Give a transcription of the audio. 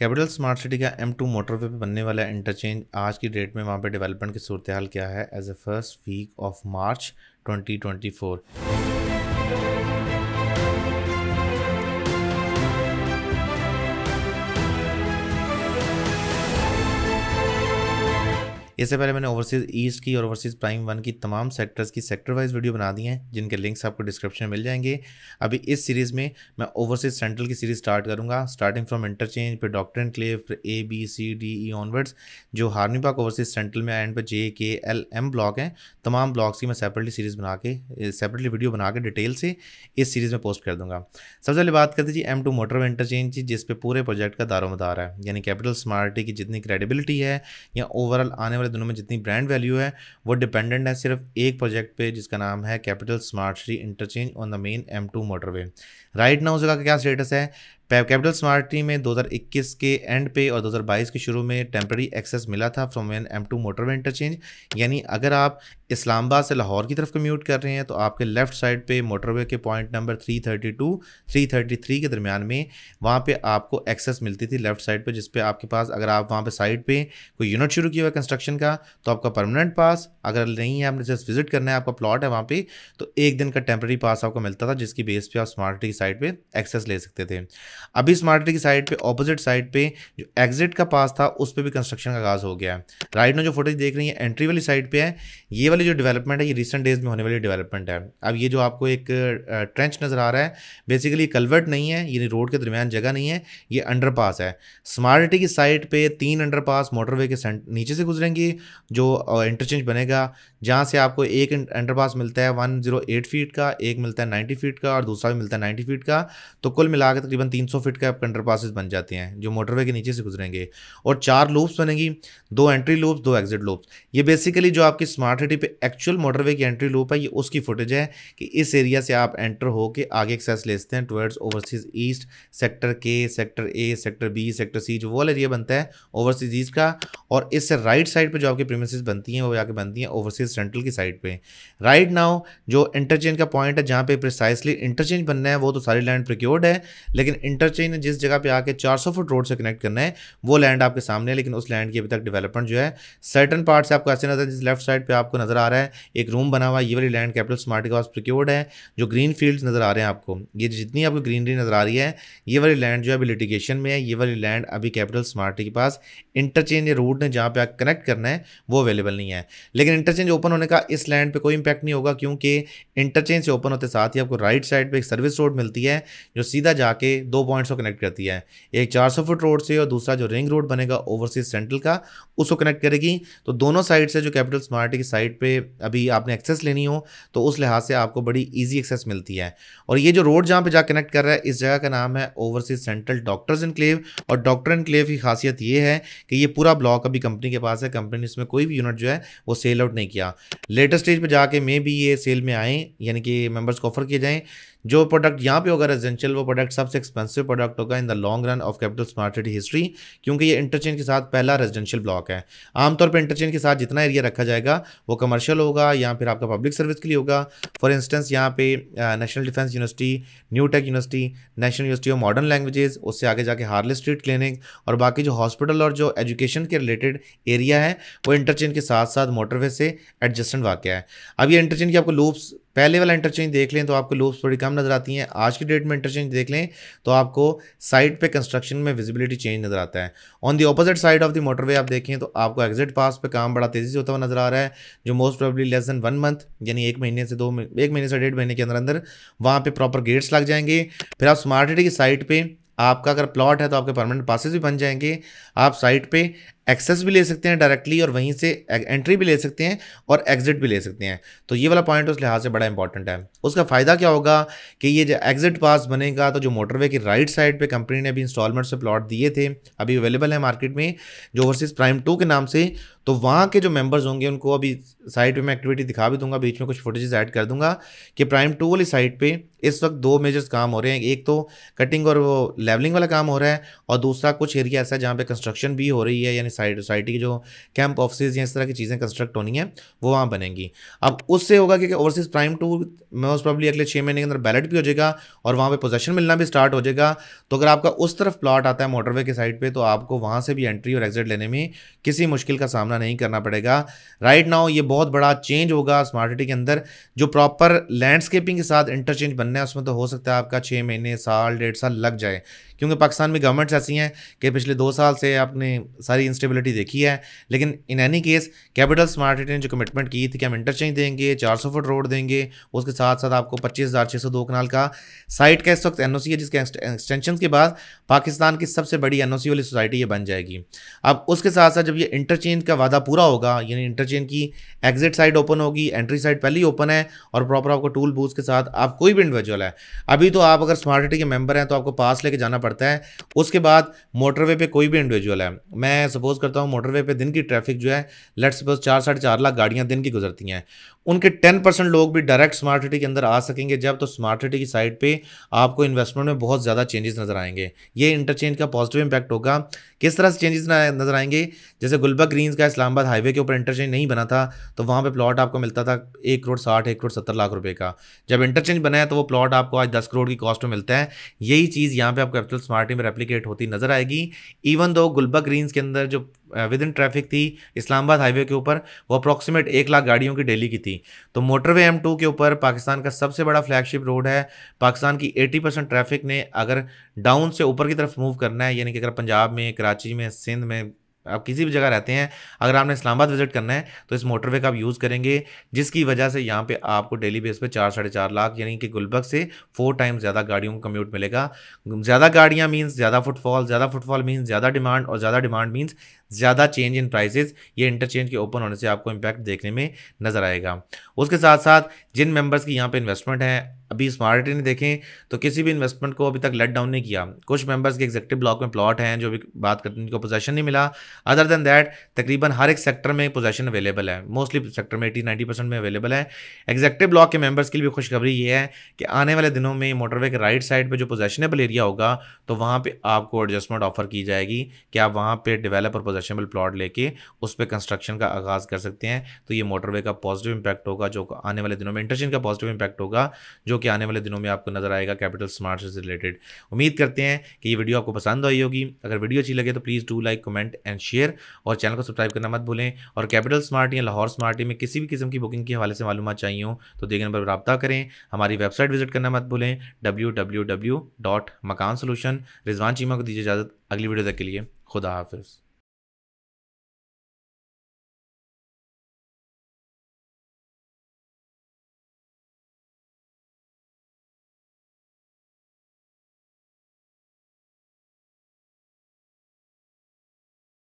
capital smart city का M two motorway पर बनने वाला इंटरचेंज आज की डेट में वहाँ पर डेवलपमेंट की सूरत हाल क्या है as a first week of March 2024 इससे पहले मैंने ओवरसीज़ ईस्ट की और ओवरसीज़ प्राइम वन की तमाम सेक्टर्स की सेक्टर वाइज वीडियो बना दी हैं जिनके लिंक्स आपको डिस्क्रिप्शन में मिल जाएंगे अभी इस सीरीज़ में मैं ओवरसीज़ सेंट्रल की सीरीज़ स्टार्ट करूँगा स्टार्टिंग फ्रॉम इंटरचेंज फिर डॉक्टर क्लेव फिर A B C D E onwards जो हार्मी पार्क ओवरसीज़ सेंट्रल में एंड पर जे के एल एम ब्लॉक हैं तमाम ब्लॉक्स की मैं सेपरेटली सीरीज़ बना के सेपरेटली वीडियो बना के डिटेल से इस सीरीज़ में पोस्ट कर दूँगा सबसे पहले बात करते G M two motor interchange की जिस पे पूरे प्रोजेक्ट का दारोमदार है यानी कैपिटल स्मार्टी की जितनी क्रेडिबिलिटी है या ओवरऑल आने वाले दोनों में जितनी ब्रांड वैल्यू है वो डिपेंडेंट है सिर्फ एक प्रोजेक्ट पे जिसका नाम है capital smart city interchange on the main M two motorway right now का क्या स्टेटस है कैपिटल स्मार्ट में 2021 के एंड पे और 2022 के शुरू में टेम्प्रेरी एक्सेस मिला था from N M two motorway interchange यानी अगर आप इस्लामाबाद से लाहौर की तरफ कम्यूट कर रहे हैं तो आपके लेफ्ट साइड पे मोटरवे के पॉइंट नंबर 332 333 के दरमियान में वहाँ पे आपको एक्सेस मिलती थी लेफ्ट साइड पे जिसपे आपके पास अगर आप वहाँ पे साइड पे कोई यूनिट शुरू किया हुआ कंस्ट्रक्शन का तो आपका परमानेंट पास अगर नहीं है आपने जस्ट विजिट करना है आपका प्लॉट है वहाँ पर तो एक दिन का टेम्प्रेरी पास आपको मिलता था जिसकी बेस पर आप स्मार्ट की साइड पर एक्सेस ले सकते थे अभी स्मार्ट की साइड पे ऑपोजिट साइड पे जो एग्जिट का पास था उस पर भी कंस्ट्रक्शन का आगाज हो गया है राइट में जो फोटेज देख रही है एंट्री वाली साइड पे है ये वाली जो डेवलपमेंट है ये रिसेंट डेज में होने वाली डेवलपमेंट है अब ये जो आपको एक ट्रेंच नज़र आ रहा है बेसिकली कलवर्ट नहीं है ये रोड के दरमियान जगह नहीं है ये अंडर है स्मार्ट की साइड पर तीन पास मोटरवे के नीचे से गुजरेंगी जो इंटरचेंज बनेगा जहाँ से आपको एक अंडर मिलता है वन जीरो एट फीट का एक मिलता है नाइन्टी फीट का और दूसरा भी मिलता है नाइन्टी फीट का तो कुल मिला तकरीबन तीन 300 फीट के आपके अंडर पासिस बन जाते हैं जो मोटरवे के नीचे से गुजरेंगे और चार लूप्स बनेंगी दो एंट्री लूप्स दो एग्जिट लूप्स ये बेसिकली जो आपकी स्मार्ट सिटी पे एक्चुअल मोटरवे की एंट्री लूप है ये उसकी फुटेज है कि इस एरिया से आप एंटर होकर आगे एक्सेस लेते हैं टूवर्ड्स ओवरसीज ईस्ट सेक्टर के sector A sector B sector C जो वॉल एरिया बनता है ओवरसीज ईस्ट का और इससे राइट साइड पर जो आपकी प्रेमिस बनती हैं वो जाके बनती हैं ओवरसीज सेंट्रल की साइड पर राइट नाउ जो इंटरचेंज का पॉइंट है जहाँ पे प्रिसाइसली इंटरचेंज बनना है वो तो सारी लैंड प्रिक्योर्ड है लेकिन इंटरचेंज जिस जगह पे आके 400 फुट रोड से कनेक्ट करना है वो लैंड आपके सामने है लेकिन उस लैंड की अभी तक डेवलपमेंट जो है सर्टन पार्ट से आपको ऐसे नजर जिस लेफ्ट साइड पर आपको नजर आ रहा है एक रूम बना हुआ ये वाली लैंड कैपिटल स्मार्ट के पास प्रिक्योर्ड है जो ग्रीन फील्ड नजर आ रहे हैं आपको ये जितनी आपको ग्रीनरी नजर आ रही है ये वाली लैंड जो है अभी लिटिगेशन में है ये वाली लैंड अभी कैपिटल स्मार्ट के पास इंटरचेंज या रूट ने जहाँ पे आप कनेक्ट करना है वो अवेलेबल नहीं है लेकिन इंटरचेंज ओपन होने का इस लैंड पर कोई इंपैक्ट नहीं होगा क्योंकि इंटरचेंज से ओपन होते साथ ही आपको राइट साइड पर एक सर्विस रोड मिलती है जो सीधा जाके दो पॉइंट्स को कनेक्ट करती है एक 400 फुट रोड से और दूसरा जो रिंग रोड बनेगा ओवरसीज सेंट्रल का उसको कनेक्ट करेगी तो दोनों साइड से जो कैपिटल स्मार्ट की साइड पे अभी आपने एक्सेस लेनी हो तो उस लिहाज से आपको बड़ी ईजी एक्सेस मिलती है और ये जो रोड जहाँ पर जा कनेक्ट कर रहा है इस जगह का नाम है ओवरसीज सेंट्रल डॉक्टर्स इनक्लेव और डॉक्टर इनक्लेव की खासियत ये है कि ये पूरा ब्लॉक अभी कंपनी के पास है कंपनी इसमें कोई भी यूनिट जो है वो सेल आउट नहीं किया लेटेस्ट स्टेज पर जाके मे भी ये सेल में आएँ यानी कि मेम्बर्स को ऑफर किए जाएँ जो प्रोडक्ट यहाँ पे होगा रेजिडेंशियल वो प्रोडक्ट सबसे एक्सपेंसिव प्रोडक्ट होगा in the long run of capital smart city history क्योंकि ये इंटरचेंज के साथ पहला रेजिडेंशियल ब्लॉक है आमतौर पर इंटरचेंज के साथ जितना एरिया रखा जाएगा वो कमर्शियल होगा या फिर आपका पब्लिक सर्विस के लिए होगा फॉर इंस्टेंस यहाँ पे national defence university new tech university national university of modern languages उससे आगे जाके हार्ले स्ट्रीट क्लिनिक और बाकी जो हॉस्पिटल और जो एजुकेशन के रिलेटेड एरिया है वो इंटरचेंज के साथ साथ मोटरवे से एडजस्टेंट वाक्य है अब ये इंटरचेंज की आपको लूप्स पहले वाला इंटरचेंज देख लें तो आपको लूप्स थोड़ी कम नज़र आती हैं आज की डेट में इंटरचेंज देख लें तो आपको साइड पे कंस्ट्रक्शन में विजिबिलिटी चेंज नज़र आता है on the opposite side of the motorway आप देखें तो आपको एग्जिट पास पे काम बड़ा तेज़ी से होता हुआ नज़र आ रहा है जो most probably less than one month यानी एक महीने से दो एक महीने से डेढ़ महीने के अंदर अंदर वहाँ पर प्रॉपर गेट्स लग जाएंगे फिर आप स्मार्ट सिटी की साइड पर आपका अगर प्लॉट है तो आपके परमानेंट पासिस भी बन जाएंगे आप साइट पे एक्सेस भी ले सकते हैं डायरेक्टली और वहीं से एंट्री भी ले सकते हैं और एग्जिट भी ले सकते हैं तो ये वाला पॉइंट उस लिहाज से बड़ा इंपॉर्टेंट है उसका फ़ायदा क्या होगा कि ये जो एग्जिट पास बनेगा तो जो मोटरवे की राइट साइड पर कंपनी ने अभी इंस्टॉलमेंट से प्लॉट दिए थे अभी अवेलेबल है मार्केट में जो ओवरसीज़ प्राइम टू के नाम से तो वहाँ के जो मेम्बर्स होंगे उनको अभी साइट पर मैं एक्टिविटी दिखा भी दूंगा बीच में कुछ फोटेज़ ऐड कर दूंगा कि प्राइम टू वाली साइट पर इस वक्त दो मेजर्स काम हो रहे हैं एक तो कटिंग और वो लेवलिंग वाला काम हो रहा है और दूसरा कुछ एरिया ऐसा है जहाँ पर कंस्ट्रक्शन भी हो रही है यानी सोसाइटी के जो कैंप ऑफिस या इस तरह की चीज़ें कंस्ट्रक्ट होनी है वो वहाँ बनेंगी अब उससे होगा कि overseas prime two most probably अगले छः महीने के अंदर बैलेट भी हो जाएगा और वहाँ पर पोजेशन मिलना भी स्टार्ट हो जाएगा तो अगर आपका उस तरफ प्लाट आता है मोटरवे के साइड पर तो आपको वहाँ से भी एंट्री और एग्जिट लेने में किसी मुश्किल का सामना नहीं करना पड़ेगा राइट नाउ ये बहुत बड़ा चेंज होगा स्मार्ट सिटी के अंदर जो प्रॉपर लैंडस्केपिंग के साथ इंटरचेंज बनना है उसमें तो हो सकता है आपका छः महीने साल डेढ़ साल लग जाए क्योंकि पाकिस्तान में गवर्नमेंट्स ऐसी हैं कि पिछले दो साल से आपने सारी इंस्टेबिलिटी देखी है लेकिन in any case capital smart city ने जो कमिटमेंट की थी कि हम इंटरचेंज देंगे चार सौ फुट रोड देंगे उसके साथ साथ आपको पच्चीस हज़ार छः सौ दो कनाल का साइट का इस वक्त एन है जिसके एक्सटेंशन के बाद पाकिस्तान की सबसे बड़ी एन वाली सोसाइटी ये बन जाएगी अब उसके साथ साथ जब ये इंटरचेंज का वादा पूरा होगा यानी इंटरचेंज की एग्जिट साइड ओपन होगी एंट्री साइड पहले ही ओपन है और प्रॉपर आपको टूल बूथ के साथ आप कोई भी इंडिविजुअल है अभी तो आप अगर स्मार्ट सिटी के मेंबर हैं तो आपको पास लेके जाना पड़ता पड़ता है उसके बाद मोटरवे पे कोई भी इंडिविजुअल है मैं सपोज करता हूँ मोटरवे पे दिन की ट्रैफिक जो है लेट्स सपोज चार साढ़े चार लाख गाड़ियाँ दिन की गुजरती हैं उनके 10 परसेंट लोग भी डायरेक्ट स्मार्ट सिटी के अंदर आ सकेंगे जब तो स्मार्ट सिटी की साइड पे आपको इन्वेस्टमेंट में बहुत ज़्यादा चेंजेस नज़र आएंगे ये इंटरचेंज का पॉजिटिव इंपैक्ट होगा किस तरह से चेंजेस नज़र आएंगे जैसे गुलबर्ग ग्रीन्स का इस्लामाबाद हाईवे के ऊपर इंटरचेंज नहीं बना था तो वहाँ पर प्लॉट आपको मिलता था एक करोड़ साठ एक करोड़ सत्तर लाख रुपये का जब इंटरचेंज बना है तो वो प्लॉट आपको आज दस करोड़ की कॉस्ट में मिलता है यही चीज़ यहाँ पर आप कैपिटल स्मार्ट में रेप्लीकेट होती नज़र आएगी इवन दो गुलबर्ग ग्रीन्स के अंदर जो विद इन ट्रैफिक थी इस्लामाबाद हाईवे के ऊपर वो अप्रॉक्सीमेट एक लाख गाड़ियों की डेली की थी तो मोटरवे एम टू के ऊपर पाकिस्तान का सबसे बड़ा फ्लैगशिप रोड है पाकिस्तान की 80 परसेंट ट्रैफिक ने अगर डाउन से ऊपर की तरफ मूव करना है यानी कि अगर पंजाब में कराची में सिंध में आप किसी भी जगह रहते हैं अगर आपने इस्लामाबाद विजिट करना है तो इस मोटरवे का आप यूज़ करेंगे जिसकी वजह से यहाँ पे आपको डेली बेस पे चार साढ़े चार लाख यानी कि गुलबर्ग से फोर टाइम ज़्यादा गाड़ियों का कम्यूट मिलेगा ज़्यादा गाड़ियाँ मीन्स ज़्यादा फुटफॉल ज़्यादा फुटफॉल मीन्स ज़्यादा डिमांड और ज़्यादा डिमांड मीन्स ज़्यादा चेंज इन प्राइसेस ये इंटरचेंज के ओपन होने से आपको इम्पैक्ट देखने में नज़र आएगा उसके साथ साथ जिन मेम्बर्स की यहाँ पर इन्वेस्टमेंट है अभी स्मार्ट ने देखें तो किसी भी इन्वेस्टमेंट को अभी तक लेट डाउन नहीं किया कुछ मेंबर्स के एग्जेक्टिव ब्लॉक में प्लॉट हैं जो भी बात करते हैं उनको पोजेशन नहीं मिला अदर देन दैट तकरीबन हर एक सेक्टर में पोजेशन अवेलेबल है मोस्टली सेक्टर में एटी नाइन्टी परसेंट में अवेलेबल है एग्जेक्टिव ब्लॉक के मेंबर्स के लिए भी खुशखबरी ये है कि आने वाले दिनों में मोटरवे के राइट साइड पर जो पोजेशनेबल एरिया होगा तो वहाँ पर आपको एडजस्टमेंट ऑफर की जाएगी कि आप वहाँ पर डिवेलप और पोजेशनेबल प्लॉट लेके उस पर कंस्ट्रक्शन का आगाज़ कर सकते हैं तो ये मोटरवे का पॉजिटिव इंपैक्ट होगा जो आने वाले दिनों में इंटरचेंज का पॉजिटिव इंपैक्ट होगा जो कि आने वाले दिनों में आपको नजर आएगा कैपिटल स्मार्ट से रिलेटेड उम्मीद करते हैं कि ये वीडियो आपको पसंद आई होगी अगर वीडियो अच्छी लगे तो please do like comment and share और चैनल को सब्सक्राइब करना मत भूलें और कैपिटल स्मार्ट या लाहौर स्मार्ट में किसी भी किस्म की बुकिंग के हवाले से मालूम चाहिए हो तो देखने नंबर पर रबा करें हमारी वेबसाइट विजिट करना मत भूलें W W W dot Makaan solution Rizwan Cheema को दीजिए इजाज़त अगली वीडियो तक के लिए खुदा हाफिज़